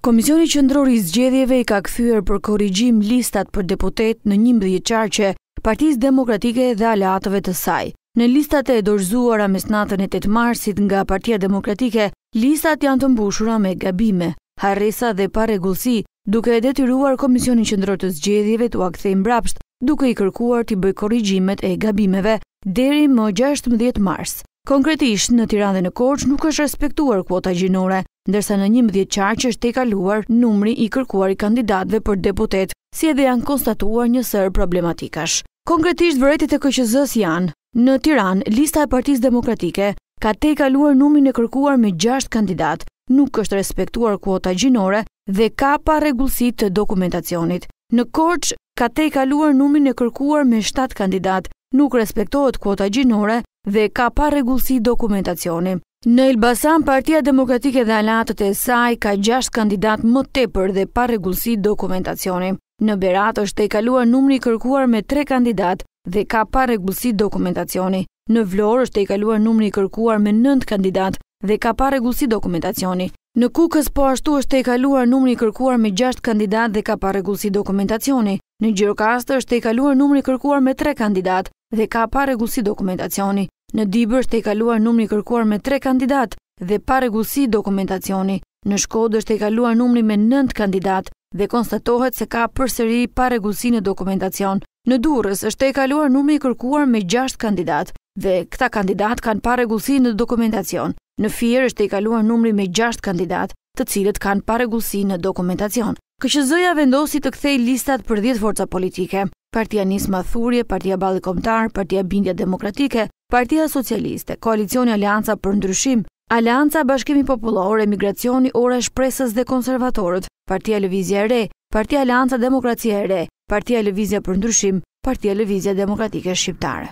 Komisioni Qëndrori Zgjedhjeve i ka këthyër për korrigjim listat për deputet në njimë mbëdhje qarqe partiz demokratike dhe Aleatëve të saj. Në listat e dorzuara mes natën e 8 marsit nga partia demokratike, listat janë të mbushura me gabime, haresa dhe paregullësi, duke e detyruar Komisioni Qëndrori të Zgjedhjeve të akthejmë brapsht, duke i kërkuar të bëj korrigjimet e gabimeve deri më 16 mars. Konkretisht, në Tiran dhe në Korç nuk është respektuar kuota gjinore, ndërsa në një mëdhjet qarë që është te kaluar numri i kërkuar i kandidatve për deputet, si edhe janë konstatuar një sërë problematikash. Konkretisht vëretit e këqëzës janë, në Tiran, lista e partiz demokratike ka te kaluar numri në kërkuar me 6 kandidat, nuk është respektuar kuota gjinore dhe ka pa regullësit të dokumentacionit. Në Korç, ka te kaluar numri në kërkuar me 7 kandidat, nuk respektohet kuota gjinore dhe ka pa regullësit dokumentacionit. Në Elbasan, Partia Demokratike dhe Alatët e Saj ka 6 kandidat më tepër dhe pa regullësi dokumentacioni. Në Berat është e kaluar numri kërkuar me 3 kandidat dhe ka pa regullësi dokumentacioni. Në Vlorë është e kaluar numri kërkuar me 9 kandidat dhe ka pa regullësi dokumentacioni. Në Kukës po ashtu është e kaluar numri kërkuar me 6 kandidat dhe ka pa regullësi dokumentacioni. Në Gjirokastë është e kaluar numri kërkuar me 3 kandidat dhe ka pa regullësi dokumentacioni. Në dibër është e kaluar numri kërkuar me tre kandidat dhe pa regullësi dokumentacioni. Në shkodë është e kaluar numri me nëndë kandidat dhe konstatohet se ka përsëri pa regullësi në dokumentacion. Në durës është e kaluar numri kërkuar me gjasht kandidat dhe këta kandidat kanë pa regullësi në dokumentacion. Në firë është e kaluar numri me gjasht kandidat të cilët kanë pa regullësi në dokumentacion. Këshëzëja vendosi të kthej listat për 10 forca politike, partia Nisma Thurje, partia Balikomtar, partia Bindja Demokratike, Partia Socialiste, Koalicioni Alianca për Ndryshim, Alianca Bashkimi Populore, Migracioni Ora Shpresës dhe Konservatorët, Partia Lëvizja Re, Partia Alianca Demokracia Re, Partia Lëvizja për Ndryshim, Partia Lëvizja Demokratike Shqiptare.